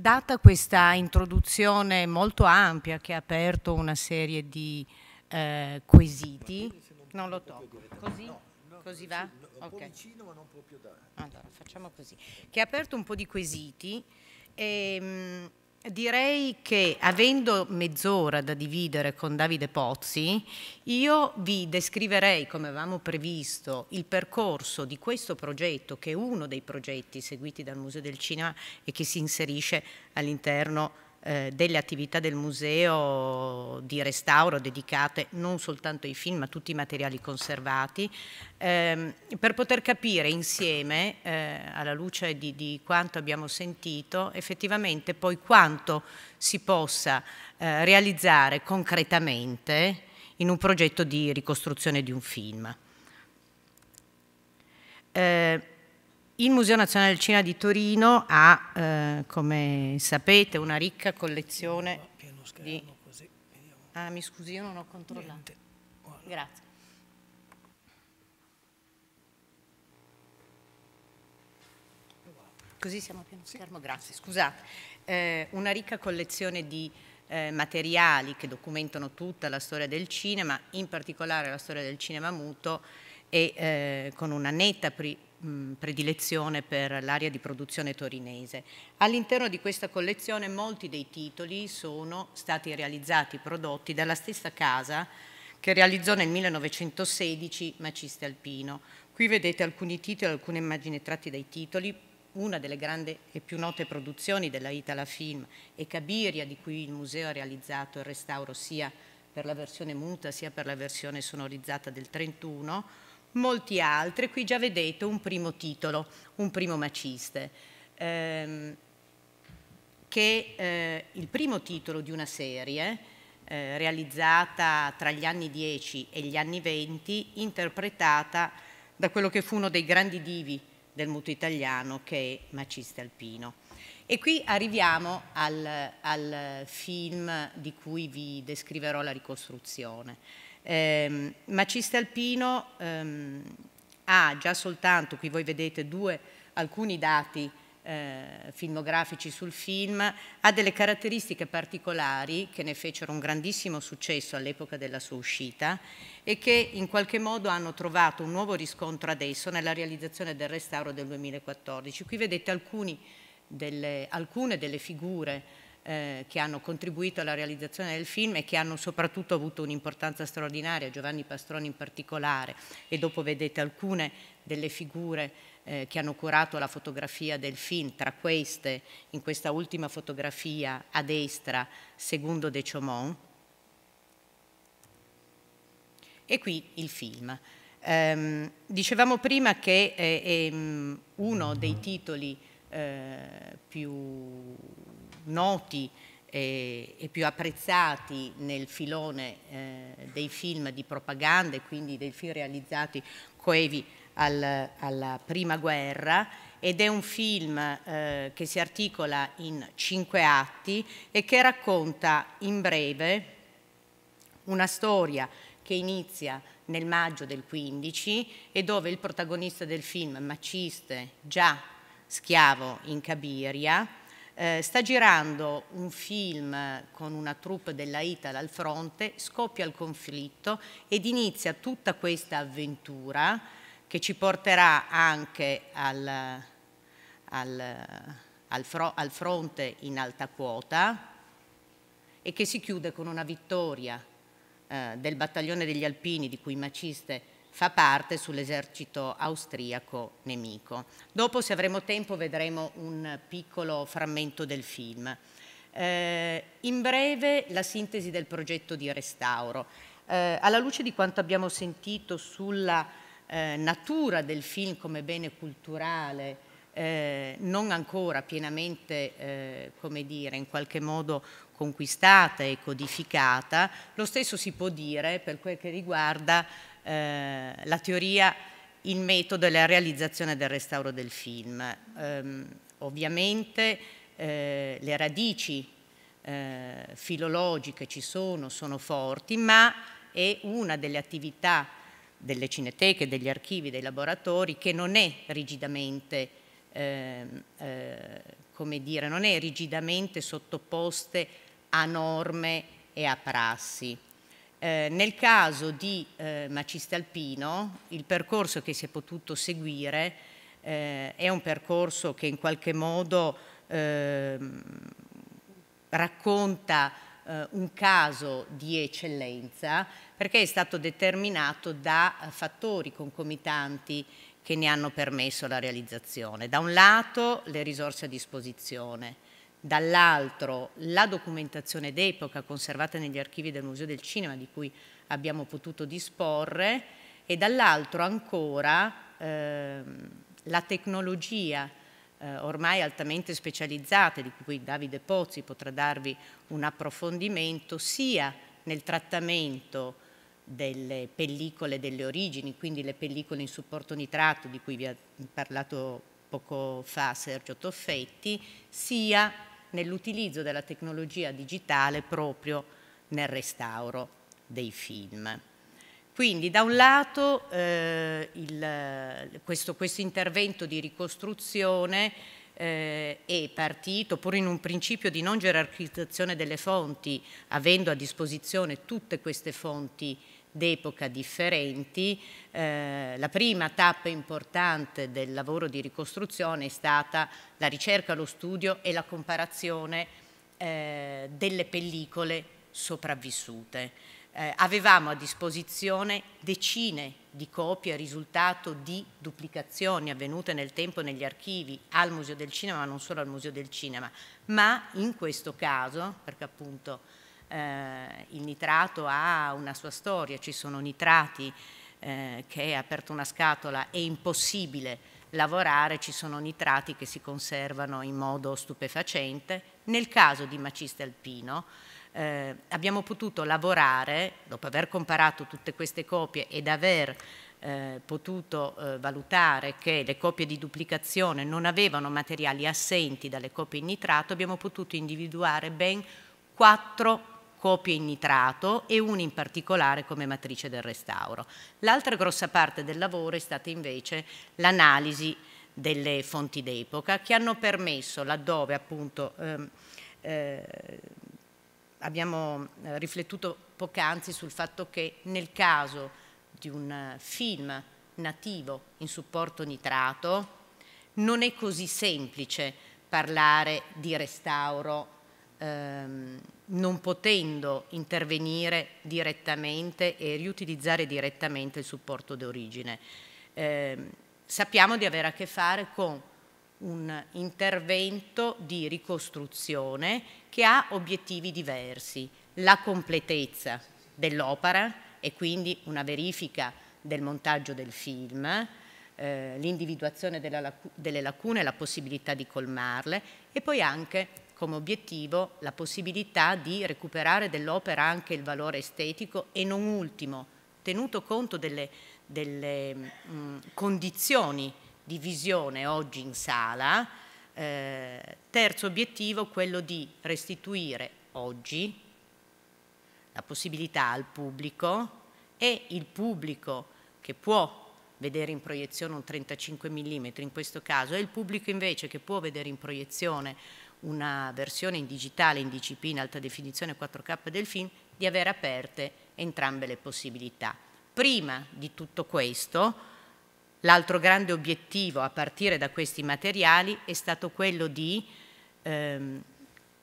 Data questa introduzione molto ampia che ha aperto una serie di eh, quesiti, non lo tocco, così, così va? Okay. Allora, facciamo così, che ha aperto un po' di quesiti e, ehm, Direi che avendo mezz'ora da dividere con Davide Pozzi, io vi descriverei, come avevamo previsto, il percorso di questo progetto, che è uno dei progetti seguiti dal Museo del Cinema e che si inserisce all'interno eh, delle attività del museo di restauro dedicate non soltanto ai film ma a tutti i materiali conservati ehm, per poter capire insieme eh, alla luce di, di, quanto abbiamo sentito effettivamente poi quanto si possa eh, realizzare concretamente in un progetto di ricostruzione di un film. Eh, il Museo Nazionale del Cinema di Torino ha, eh, come sapete, una ricca collezione di... Così, ah, mi scusi, io non ho controllato. Voilà. Grazie. Così siamo piano sì. fermo, grazie, scusate. Eh, una ricca collezione di eh, materiali che documentano tutta la storia del cinema, in particolare la storia del cinema muto e eh, con una netta pri predilezione per l'area di produzione torinese. All'interno di questa collezione molti dei titoli sono stati realizzati, prodotti dalla stessa casa che realizzò nel 1916 Maciste Alpino. Qui vedete alcuni titoli, alcune immagini tratte dai titoli, una delle grandi e più note produzioni della Itala Film è Cabiria, di cui il museo ha realizzato il restauro sia per la versione muta sia per la versione sonorizzata del 1931, molti altri. Qui già vedete un primo titolo, un primo maciste, ehm, che eh, il primo titolo di una serie eh, realizzata tra gli anni 10 e gli anni 20, interpretata da quello che fu uno dei grandi divi del muto italiano che è Maciste Alpino. E qui arriviamo al, al film di cui vi descriverò la ricostruzione. Eh, ma Cistealpino ehm, ha già soltanto, qui voi vedete due, alcuni dati eh, filmografici sul film, ha delle caratteristiche particolari che ne fecero un grandissimo successo all'epoca della sua uscita e che in qualche modo hanno trovato un nuovo riscontro adesso nella realizzazione del restauro del 2014. Qui vedete alcuni delle, alcune delle figure eh, che hanno contribuito alla realizzazione del film e che hanno soprattutto avuto un'importanza straordinaria, Giovanni Pastroni in particolare, e dopo vedete alcune delle figure eh, che hanno curato la fotografia del film, tra queste, in questa ultima fotografia a destra, Segundo De Chaumont. E qui il film. Ehm, dicevamo prima che eh, è mm, uno dei titoli eh, più noti eh, e, più apprezzati nel filone eh, dei film di propaganda e quindi dei film realizzati coevi al, alla prima guerra ed è un film eh, che si articola in cinque atti e che racconta in breve una storia che inizia nel maggio del 15 e dove il protagonista del film, Maciste, già schiavo in Cabiria, eh, sta girando un film con una troupe della Italia al fronte, scoppia il conflitto ed inizia tutta questa avventura che ci porterà anche al, al, al, fro al fronte in alta quota e che si chiude con una vittoria eh, del battaglione degli alpini di cui Maciste fa parte sull'esercito austriaco nemico. Dopo, se avremo tempo, vedremo un piccolo frammento del film. Eh, in breve, la sintesi del progetto di restauro. Eh, alla luce di quanto abbiamo sentito sulla eh, natura del film come bene culturale, eh, non ancora pienamente, eh, come dire, in qualche modo conquistata e codificata, lo stesso si può dire per quel che riguarda eh, la teoria, il metodo e la realizzazione del restauro del film. Ehm, eh, ovviamente le radici eh, filologiche ci sono, sono forti, ma è una delle attività delle cineteche, degli archivi, dei laboratori che non è rigidamente eh, eh, come dire, non è rigidamente sottoposte a norme e a prassi. Eh, nel caso di eh, Alpino, il percorso che si è potuto seguire eh, è un percorso che in qualche modo ehm, racconta eh, un caso di eccellenza perché è stato determinato da fattori concomitanti che ne hanno permesso la realizzazione. Da un lato le risorse a disposizione, dall'altro la documentazione d'epoca conservata negli archivi del Museo del Cinema di cui abbiamo potuto disporre e dall'altro ancora ehm, la tecnologia eh, ormai altamente specializzata, di cui Davide Pozzi potrà darvi un approfondimento, sia nel trattamento delle pellicole delle origini, quindi le pellicole in supporto nitrato di cui vi ha parlato poco fa Sergio Toffetti, sia nell'utilizzo della tecnologia digitale proprio nel restauro dei film. Quindi da un lato eh, il, questo, questo, intervento di ricostruzione eh, è partito pur in un principio di non gerarchizzazione delle fonti, avendo a disposizione tutte queste fonti d'epoca differenti. Eh, la prima tappa importante del lavoro di ricostruzione è stata la ricerca, lo studio e la comparazione eh, delle pellicole sopravvissute. Eh, avevamo a disposizione decine di copie a risultato di duplicazioni avvenute nel tempo negli archivi al Museo del Cinema, ma non solo al Museo del Cinema, ma in questo caso, perché appunto eh, il nitrato ha una sua storia, ci sono nitrati eh, che aperto una scatola è impossibile lavorare, ci sono nitrati che si conservano in modo stupefacente. Nel caso di Maciste Alpino eh, abbiamo potuto lavorare, dopo aver comparato tutte queste copie ed aver eh, potuto eh, valutare che le copie di duplicazione non avevano materiali assenti dalle copie in nitrato, abbiamo potuto individuare ben quattro copie in nitrato e una in particolare come matrice del restauro. L'altra grossa parte del lavoro è stata invece l'analisi delle fonti d'epoca che hanno permesso, laddove appunto ehm, eh, abbiamo eh, riflettuto poc'anzi sul fatto che nel caso di un film nativo in supporto nitrato non è così semplice parlare di restauro ehm, non potendo intervenire direttamente e riutilizzare direttamente il supporto d'origine. Eh, sappiamo di avere a che fare con un intervento di ricostruzione che ha obiettivi diversi, la completezza dell'opera e quindi una verifica del montaggio del film, eh, l'individuazione lacu delle lacune e la possibilità di colmarle e poi anche come obiettivo la possibilità di recuperare dell'opera anche il valore estetico e non ultimo, tenuto conto delle, delle mh, mm, condizioni di visione oggi in sala, eh, terzo obiettivo quello di restituire oggi la possibilità al pubblico e il pubblico che può vedere in proiezione un 35 mm in questo caso e il pubblico invece che può vedere in proiezione una versione in digitale, in DCP, in alta definizione 4K del film, di avere aperte entrambe le possibilità. Prima di tutto questo, l'altro grande obiettivo a partire da questi materiali è stato quello di ehm,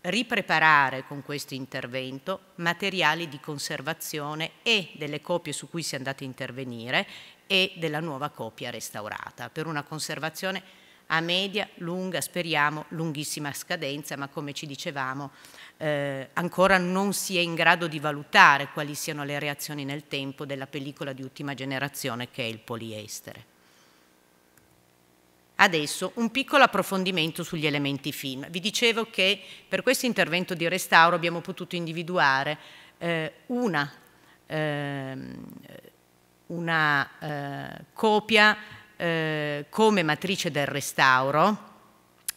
ripreparare con questo intervento materiali di conservazione e delle copie su cui si è andato a intervenire e della nuova copia restaurata per una conservazione a media, lunga, speriamo, lunghissima scadenza, ma come ci dicevamo eh, ancora non si è in grado di valutare quali siano le reazioni nel tempo della pellicola di ultima generazione che è il poliestere. Adesso un piccolo approfondimento sugli elementi film. Vi dicevo che per questo intervento di restauro abbiamo potuto individuare eh, una, eh, una eh, copia eh, come matrice del restauro,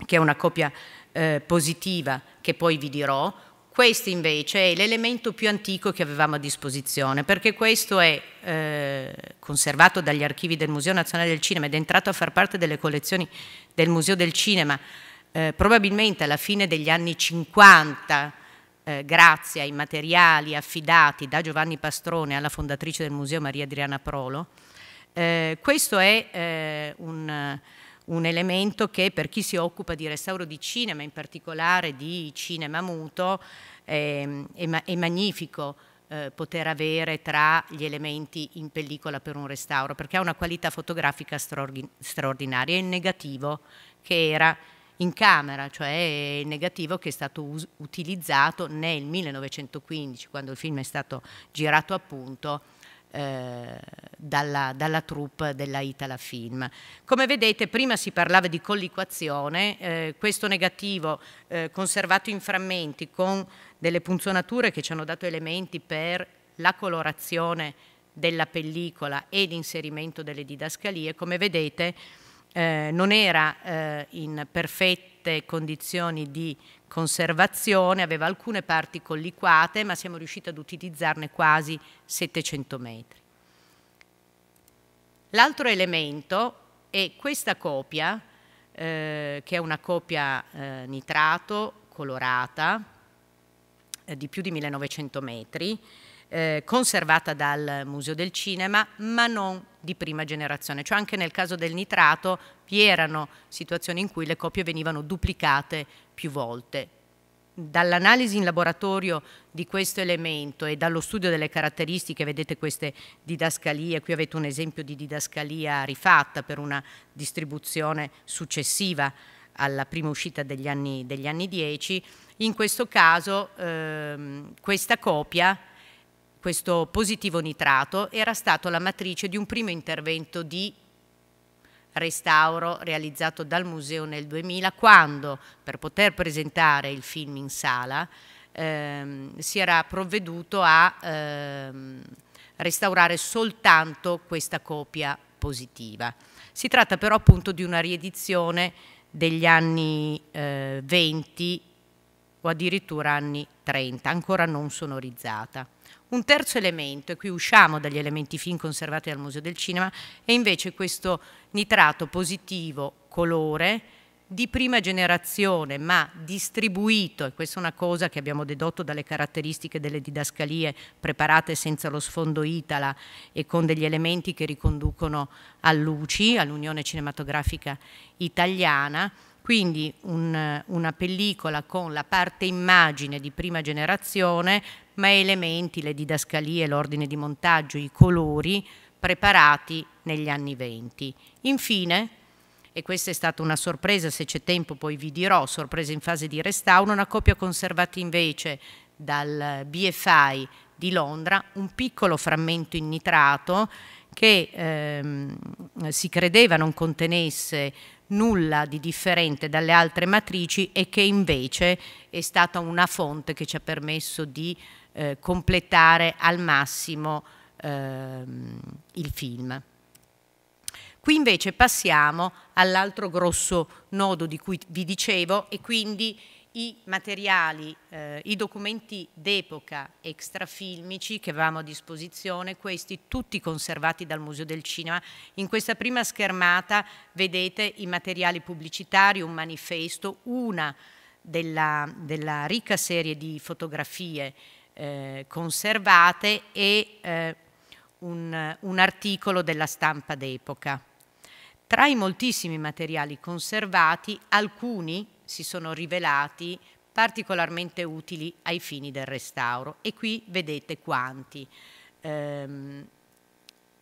che è una copia eh, positiva che poi vi dirò, questo invece è l'elemento più antico che avevamo a disposizione, perché questo è eh, conservato dagli archivi del Museo Nazionale del Cinema ed è entrato a far parte delle collezioni del Museo del Cinema eh, probabilmente alla fine degli anni 50, eh, grazie ai materiali affidati da Giovanni Pastrone alla fondatrice del Museo Maria Adriana Prolo. Eh, questo è eh, un, un, elemento che per chi si occupa di restauro di cinema, in particolare di cinema muto, eh, è, è, magnifico eh, poter avere tra gli elementi in pellicola per un restauro, perché ha una qualità fotografica straordinaria. È il negativo che era in camera, cioè il negativo che è stato utilizzato nel 1915, quando il film è stato girato appunto, eh, dalla, dalla, troupe della Itala Film. Come vedete prima si parlava di colliquazione, eh, questo negativo eh, conservato in frammenti con delle punzonature che ci hanno dato elementi per la colorazione della pellicola e l'inserimento delle didascalie, come vedete eh, non era eh, in perfette condizioni di conservazione, aveva alcune parti colliquate, ma siamo riusciti ad utilizzarne quasi 700 metri. L'altro elemento è questa copia, eh, che è una copia eh, nitrato colorata eh, di più di 1900 metri, eh, conservata dal Museo del Cinema, ma non di prima generazione. Cioè anche nel caso del nitrato vi erano situazioni in cui le copie venivano duplicate più volte. Dall'analisi in laboratorio di questo elemento e dallo studio delle caratteristiche, vedete queste didascalie, qui avete un esempio di didascalia rifatta per una distribuzione successiva alla prima uscita degli anni, 10, in questo caso ehm, questa copia questo positivo nitrato era stato la matrice di un primo intervento di restauro realizzato dal museo nel 2000 quando per poter presentare il film in sala ehm, si era provveduto a ehm, restaurare soltanto questa copia positiva. Si tratta però appunto di una riedizione degli anni eh, 20 o addirittura anni 30, ancora non sonorizzata. Un terzo elemento, e qui usciamo dagli elementi fin conservati dal Museo del Cinema, è invece questo nitrato positivo, colore, di prima generazione, ma distribuito, e questa è una cosa che abbiamo dedotto dalle caratteristiche delle didascalie preparate senza lo sfondo itala e con degli elementi che riconducono a Luci, all'Unione Cinematografica Italiana, quindi un, una pellicola con la parte immagine di prima generazione, ma elementi, le didascalie, l'ordine di montaggio, i colori preparati negli anni venti. Infine, e questa è stata una sorpresa, se c'è tempo poi vi dirò, sorpresa in fase di restauro, una copia conservata invece dal BFI di Londra, un piccolo frammento in nitrato che ehm, si credeva non contenesse nulla di differente dalle altre matrici e che invece è stata una fonte che ci ha permesso di eh, completare al massimo eh, il film. Qui invece passiamo all'altro grosso nodo di cui vi dicevo e quindi i materiali, eh, i documenti d'epoca extrafilmici che avevamo a disposizione, questi tutti conservati dal Museo del Cinema. In questa prima schermata vedete i materiali pubblicitari, un manifesto, una della, della ricca serie di fotografie eh, conservate e eh, un, un articolo della stampa d'epoca. Tra i moltissimi materiali conservati, alcuni si sono rivelati particolarmente utili ai fini del restauro e qui vedete quanti. Ehm,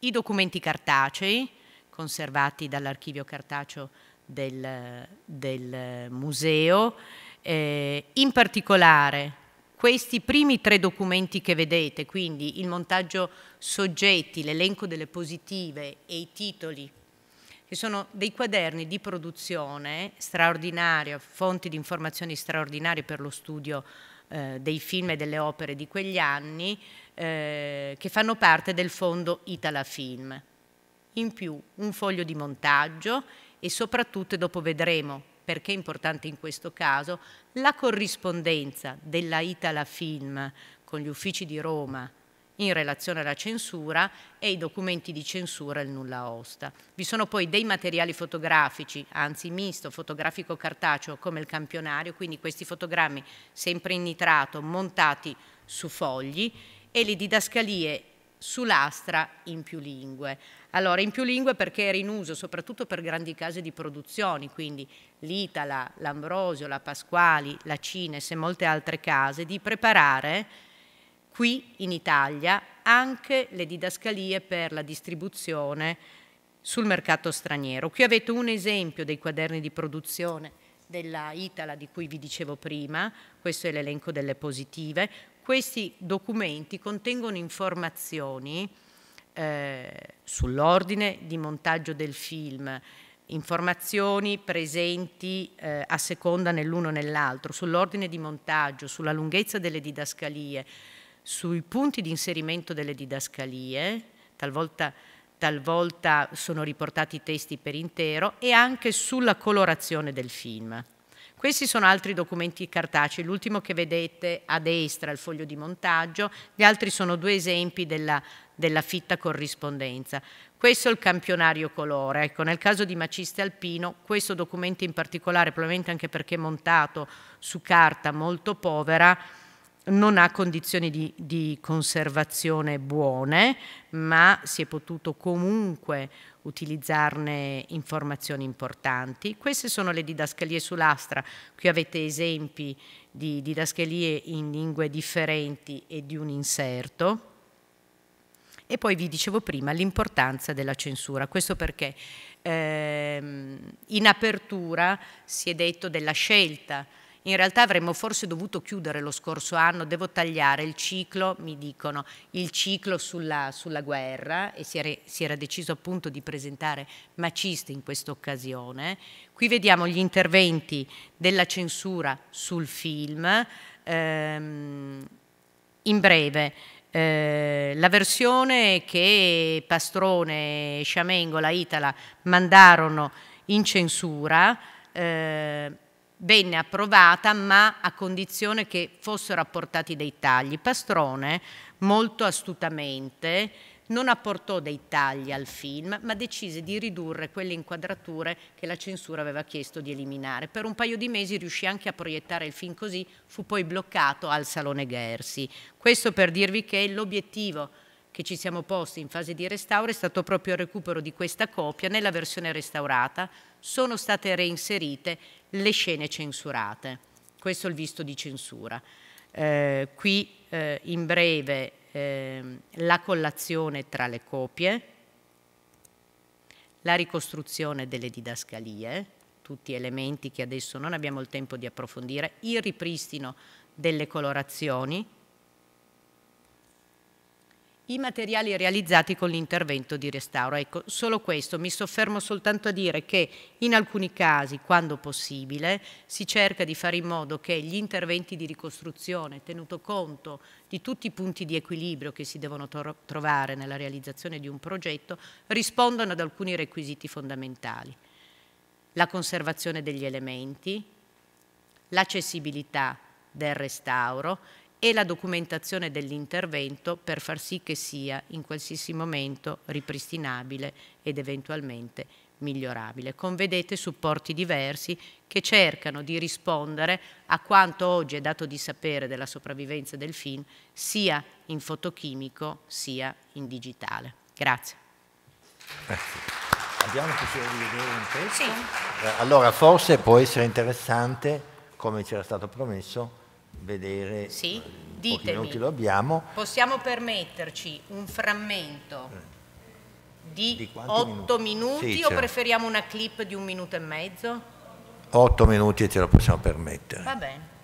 I documenti cartacei conservati dall'archivio cartaceo del, del museo, eh, in particolare questi primi tre documenti che vedete, quindi il montaggio soggetti, l'elenco delle positive e i titoli che sono dei quaderni di produzione straordinaria, fonti di informazioni straordinarie per lo studio eh, dei film e delle opere di quegli anni, eh, che fanno parte del fondo Itala Film. In più un foglio di montaggio e soprattutto, dopo vedremo perché è importante in questo caso, la corrispondenza della Itala Film con gli uffici di Roma in relazione alla censura e i documenti di censura e il nulla osta. Vi sono poi dei materiali fotografici, anzi misto, fotografico cartaceo come il campionario, quindi questi fotogrammi sempre in nitrato montati su fogli e le didascalie su lastra in più lingue. Allora, in più lingue perché era in uso soprattutto per grandi case di produzioni, quindi l'Itala, l'Ambrosio, la Pasquali, la Cines e molte altre case, di preparare qui in Italia anche le didascalie per la distribuzione sul mercato straniero. Qui avete un esempio dei quaderni di produzione della Itala di cui vi dicevo prima, questo è l'elenco delle positive. Questi documenti contengono informazioni eh, sull'ordine di montaggio del film, informazioni presenti eh, a seconda nell'uno o nell'altro, sull'ordine di montaggio, sulla lunghezza delle didascalie, sui punti di inserimento delle didascalie, talvolta, talvolta sono riportati i testi per intero, e anche sulla colorazione del film. Questi sono altri documenti cartacei, l'ultimo che vedete a destra, il foglio di montaggio, gli altri sono due esempi della, della fitta corrispondenza. Questo è il campionario colore, ecco, nel caso di Maciste Alpino questo documento in particolare, probabilmente anche perché montato su carta molto povera, non ha condizioni di, di, conservazione buone, ma si è potuto comunque utilizzarne informazioni importanti. Queste sono le didascalie sull'astra, qui avete esempi di didascalie in lingue differenti e di un inserto. E poi vi dicevo prima l'importanza della censura, questo perché ehm, in apertura si è detto della scelta, in realtà avremmo forse dovuto chiudere lo scorso anno, devo tagliare il ciclo, mi dicono, il ciclo sulla, sulla guerra e si era, si era deciso appunto di presentare Maciste in questa occasione. Qui vediamo gli interventi della censura sul film. Ehm, in breve, eh, la versione che Pastrone e Sciamengo, la Itala, mandarono in censura eh, venne approvata ma a condizione che fossero apportati dei tagli. Pastrone molto astutamente non apportò dei tagli al film, ma decise di ridurre quelle inquadrature che la censura aveva chiesto di eliminare. Per un paio di mesi riuscì anche a proiettare il film così, fu poi bloccato al Salone Gersi. Questo per dirvi che l'obiettivo che ci siamo posti in fase di restauro è stato proprio il recupero di questa copia nella versione restaurata. Sono state reinserite le scene censurate. Questo è il visto di censura. Eh, qui eh, in breve eh, la collazione tra le copie, la ricostruzione delle didascalie, tutti elementi che adesso non abbiamo il tempo di approfondire, il ripristino delle colorazioni, i materiali realizzati con l'intervento di restauro. Ecco, solo questo, mi soffermo soltanto a dire che in alcuni casi, quando possibile, si cerca di fare in modo che gli interventi di ricostruzione, tenuto conto di tutti i punti di equilibrio che si devono trovare nella realizzazione di un progetto, rispondano ad alcuni requisiti fondamentali. La conservazione degli elementi, l'accessibilità del restauro e la documentazione dell'intervento per far sì che sia in qualsiasi momento ripristinabile ed eventualmente migliorabile. vedete supporti diversi che cercano di rispondere a quanto oggi è dato di sapere della sopravvivenza del film, sia in fotochimico sia in digitale. Grazie. Eh, abbiamo piacere di vedere un testo? Sì. Eh, allora, forse può essere interessante, come ci era stato promesso, vedere sì? Eh, ditemi, minuti lo abbiamo. Possiamo permetterci un frammento eh. di, di 8 minuti, minuti sì, o preferiamo una clip di un minuto e mezzo? 8 minuti ce la possiamo permettere. Va bene.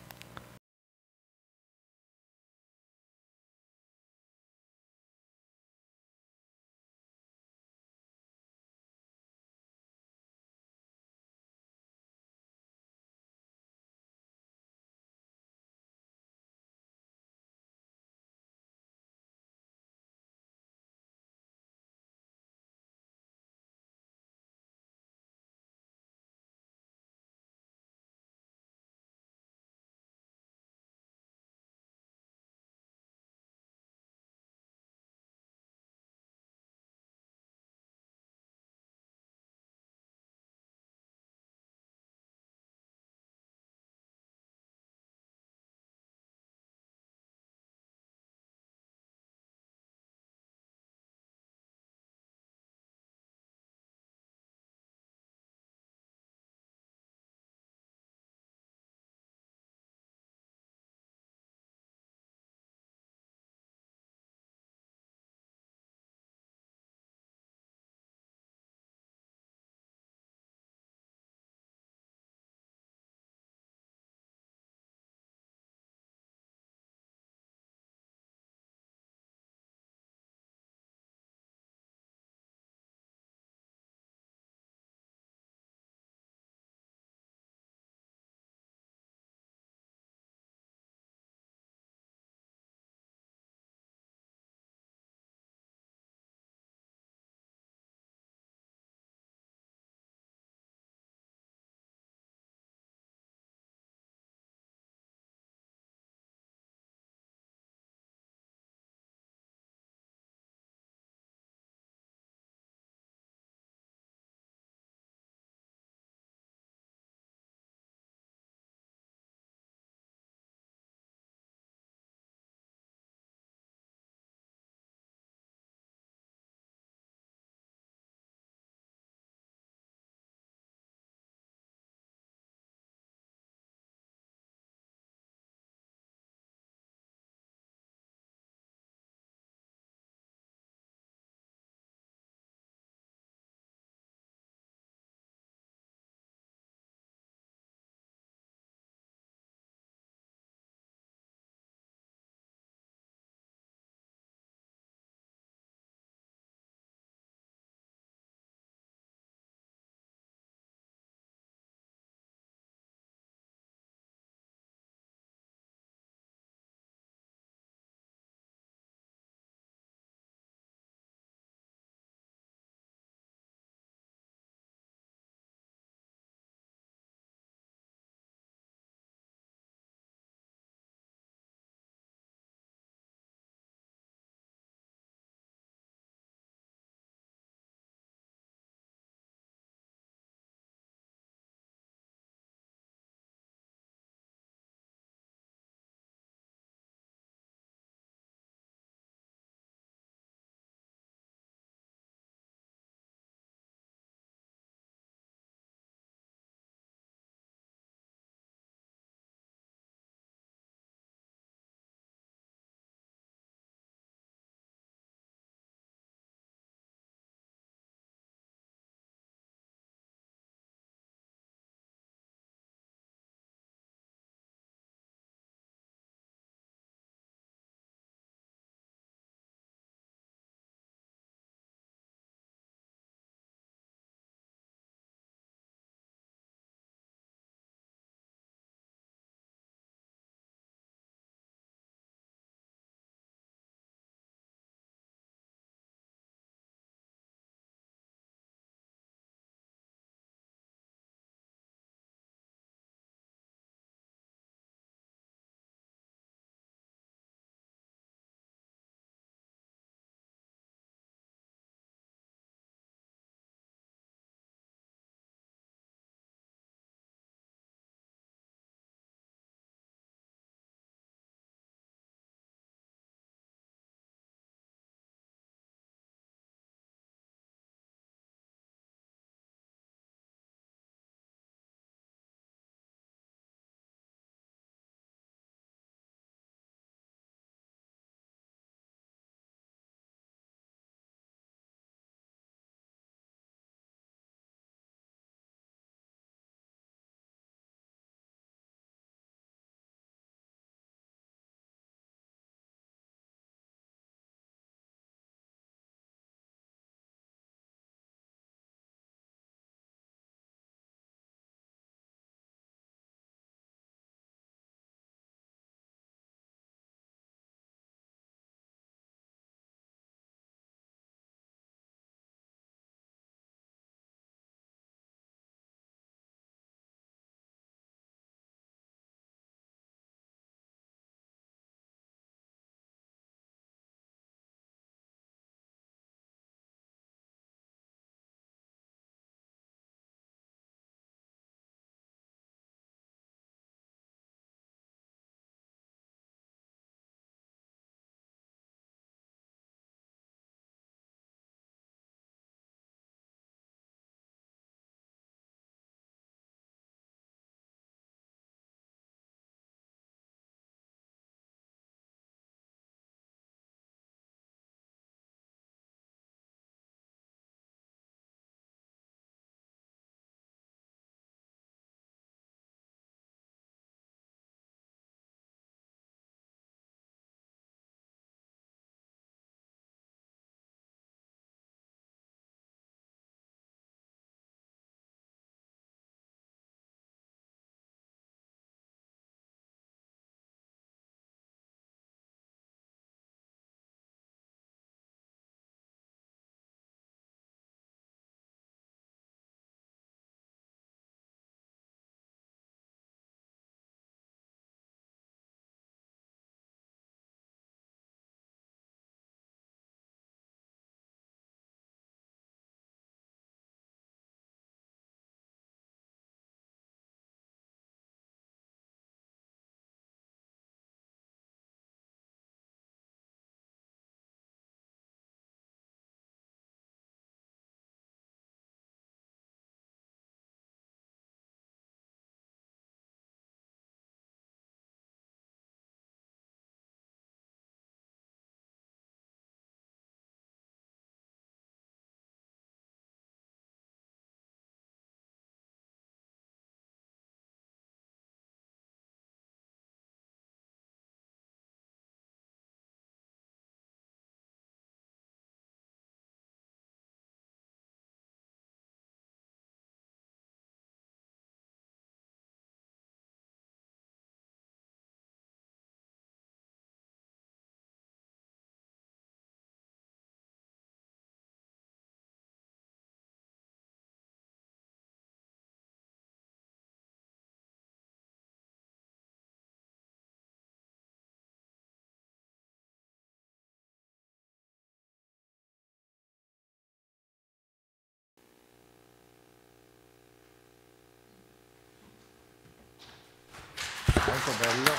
bello.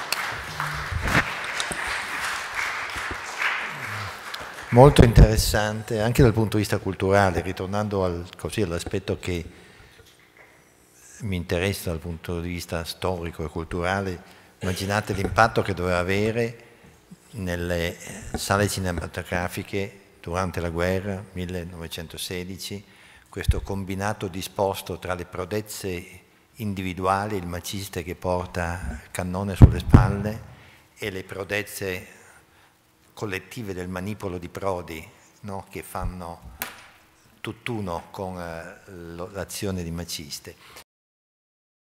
Molto interessante anche dal punto di vista culturale, ritornando al, all'aspetto che mi interessa dal punto di vista storico e culturale, immaginate l'impatto che doveva avere nelle eh, sale cinematografiche durante la guerra 1916, questo combinato disposto tra le prodezze individuali, il macista che porta il cannone sulle spalle e le prodezze collettive del manipolo di Prodi no? che fanno tutt'uno con eh, l'azione di maciste.